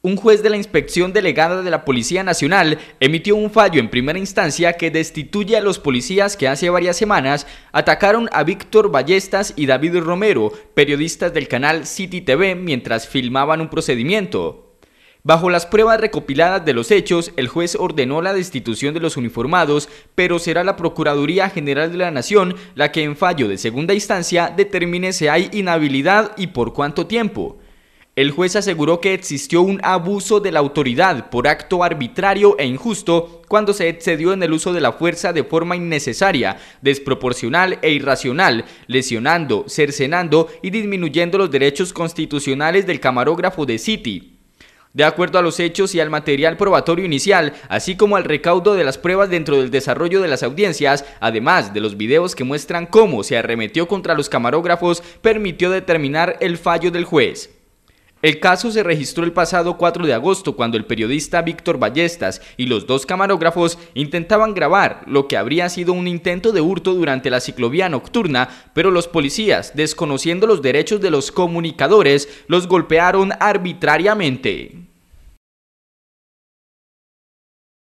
Un juez de la Inspección Delegada de la Policía Nacional emitió un fallo en primera instancia que destituye a los policías que hace varias semanas atacaron a Víctor Ballestas y David Romero, periodistas del canal City TV, mientras filmaban un procedimiento. Bajo las pruebas recopiladas de los hechos, el juez ordenó la destitución de los uniformados, pero será la Procuraduría General de la Nación la que en fallo de segunda instancia determine si hay inhabilidad y por cuánto tiempo el juez aseguró que existió un abuso de la autoridad por acto arbitrario e injusto cuando se excedió en el uso de la fuerza de forma innecesaria, desproporcional e irracional, lesionando, cercenando y disminuyendo los derechos constitucionales del camarógrafo de City. De acuerdo a los hechos y al material probatorio inicial, así como al recaudo de las pruebas dentro del desarrollo de las audiencias, además de los videos que muestran cómo se arremetió contra los camarógrafos, permitió determinar el fallo del juez. El caso se registró el pasado 4 de agosto cuando el periodista Víctor Ballestas y los dos camarógrafos intentaban grabar lo que habría sido un intento de hurto durante la ciclovía nocturna, pero los policías, desconociendo los derechos de los comunicadores, los golpearon arbitrariamente.